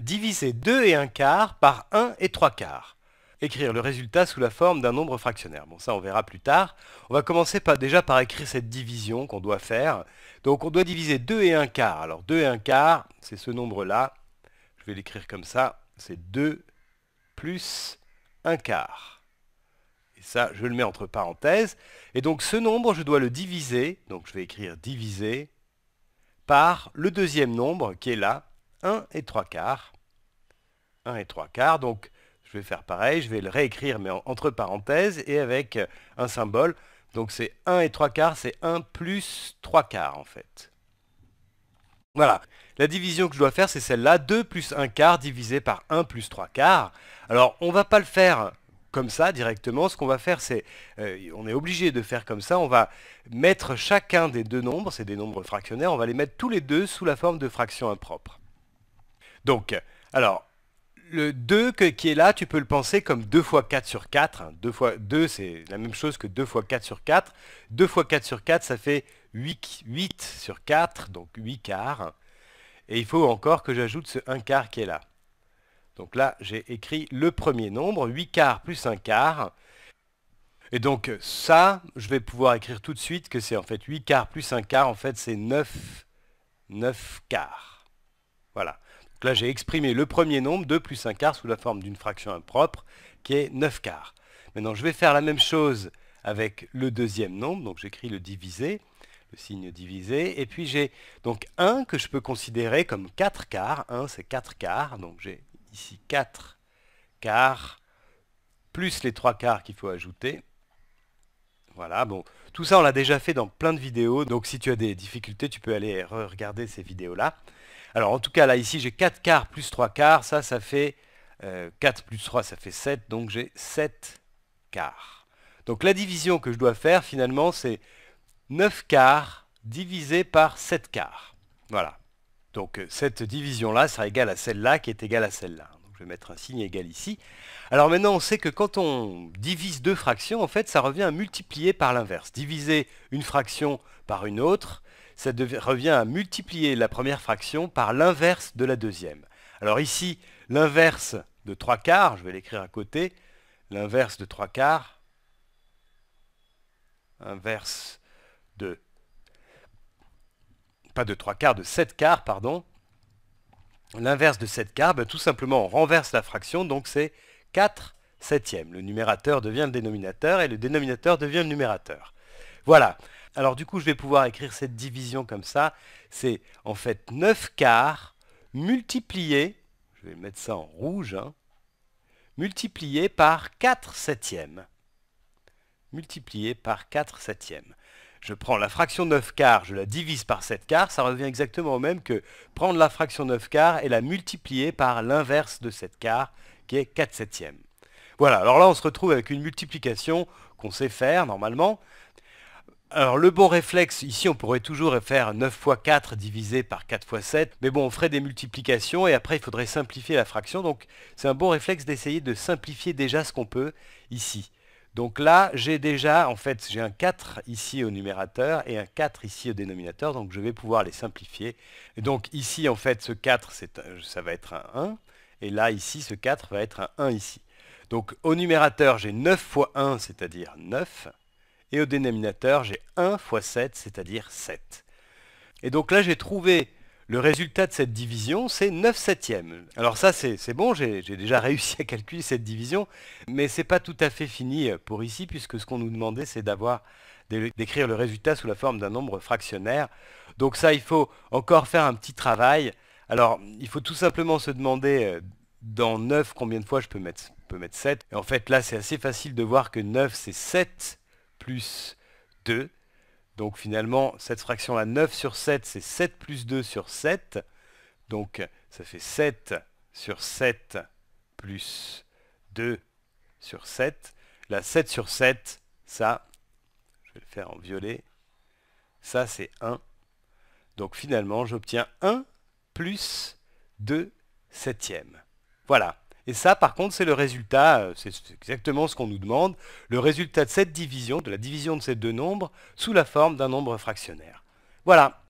Diviser 2 et 1 quart par 1 et 3 quarts. Écrire le résultat sous la forme d'un nombre fractionnaire. Bon, ça, on verra plus tard. On va commencer déjà par écrire cette division qu'on doit faire. Donc, on doit diviser 2 et 1 quart. Alors, 2 et 1 quart, c'est ce nombre-là. Je vais l'écrire comme ça. C'est 2 plus 1 quart. Et ça, je le mets entre parenthèses. Et donc, ce nombre, je dois le diviser. Donc, je vais écrire diviser par le deuxième nombre qui est là, 1 et 3 quarts. 1 et 3 quarts, donc je vais faire pareil, je vais le réécrire mais entre parenthèses et avec euh, un symbole. Donc c'est 1 et 3 quarts, c'est 1 plus 3 quarts en fait. Voilà, la division que je dois faire c'est celle-là, 2 plus 1 quart divisé par 1 plus 3 quarts. Alors on ne va pas le faire comme ça directement, ce qu'on va faire c'est, euh, on est obligé de faire comme ça, on va mettre chacun des deux nombres, c'est des nombres fractionnaires, on va les mettre tous les deux sous la forme de fractions impropres. Donc, alors, le 2 qui est là, tu peux le penser comme 2 fois 4 sur 4. 2 hein. fois 2, c'est la même chose que 2 fois 4 sur 4. 2 fois 4 sur 4, ça fait 8, 8 sur 4, donc 8 quarts. Et il faut encore que j'ajoute ce 1 quart qui est là. Donc là, j'ai écrit le premier nombre, 8 quarts plus 1 quart. Et donc ça, je vais pouvoir écrire tout de suite que c'est en fait 8 quarts plus 1 quart, en fait c'est 9, 9 quarts. Voilà. Donc là, j'ai exprimé le premier nombre, 2 plus 1 quart, sous la forme d'une fraction impropre, qui est 9 quarts. Maintenant, je vais faire la même chose avec le deuxième nombre, donc j'écris le divisé, le signe divisé, et puis j'ai donc 1 que je peux considérer comme 4 quarts, 1 c'est 4 quarts, donc j'ai ici 4 quarts, plus les 3 quarts qu'il faut ajouter, voilà, bon, tout ça on l'a déjà fait dans plein de vidéos, donc si tu as des difficultés, tu peux aller regarder ces vidéos-là. Alors en tout cas, là ici, j'ai 4 quarts plus 3 quarts. Ça, ça fait 4 euh, plus 3, ça fait 7. Donc j'ai 7 quarts. Donc la division que je dois faire finalement, c'est 9 quarts divisé par 7 quarts. Voilà. Donc euh, cette division-là sera égale à celle-là qui est égale à celle-là. je vais mettre un signe égal ici. Alors maintenant, on sait que quand on divise deux fractions, en fait, ça revient à multiplier par l'inverse. Diviser une fraction par une autre, ça revient à multiplier la première fraction par l'inverse de la deuxième. Alors ici, l'inverse de 3 quarts, je vais l'écrire à côté, l'inverse de 3 quarts, inverse de, pas de 3 quarts, de 7 quarts, pardon, l'inverse de 7 quarts, ben, tout simplement on renverse la fraction, donc c'est 4 septièmes. Le numérateur devient le dénominateur et le dénominateur devient le numérateur. Voilà, alors du coup, je vais pouvoir écrire cette division comme ça. C'est en fait 9 quarts multiplié, je vais mettre ça en rouge, hein, multiplié par 4 septièmes. Multiplié par 4 septièmes. Je prends la fraction 9 quarts, je la divise par 7 quarts, ça revient exactement au même que prendre la fraction 9 quarts et la multiplier par l'inverse de 7 quarts, qui est 4 septièmes. Voilà, alors là on se retrouve avec une multiplication qu'on sait faire normalement. Alors le bon réflexe, ici on pourrait toujours faire 9 fois 4 divisé par 4 fois 7, mais bon on ferait des multiplications et après il faudrait simplifier la fraction, donc c'est un bon réflexe d'essayer de simplifier déjà ce qu'on peut ici. Donc là j'ai déjà, en fait j'ai un 4 ici au numérateur et un 4 ici au dénominateur, donc je vais pouvoir les simplifier. donc ici en fait ce 4 ça va être un 1, et là ici ce 4 va être un 1 ici. Donc au numérateur j'ai 9 fois 1, c'est-à-dire 9, et au dénominateur, j'ai 1 fois 7, c'est-à-dire 7. Et donc là, j'ai trouvé le résultat de cette division, c'est 9 septièmes. Alors ça, c'est bon, j'ai déjà réussi à calculer cette division, mais ce n'est pas tout à fait fini euh, pour ici, puisque ce qu'on nous demandait, c'est d'avoir d'écrire le résultat sous la forme d'un nombre fractionnaire. Donc ça, il faut encore faire un petit travail. Alors, il faut tout simplement se demander, euh, dans 9, combien de fois je peux mettre, peux mettre 7. Et en fait, là, c'est assez facile de voir que 9, c'est 7 plus 2. Donc finalement, cette fraction-là, 9 sur 7, c'est 7 plus 2 sur 7. Donc ça fait 7 sur 7 plus 2 sur 7. La 7 sur 7, ça, je vais le faire en violet, ça c'est 1. Donc finalement, j'obtiens 1 plus 2 septièmes. Voilà. Et ça, par contre, c'est le résultat, euh, c'est exactement ce qu'on nous demande, le résultat de cette division, de la division de ces deux nombres, sous la forme d'un nombre fractionnaire. Voilà,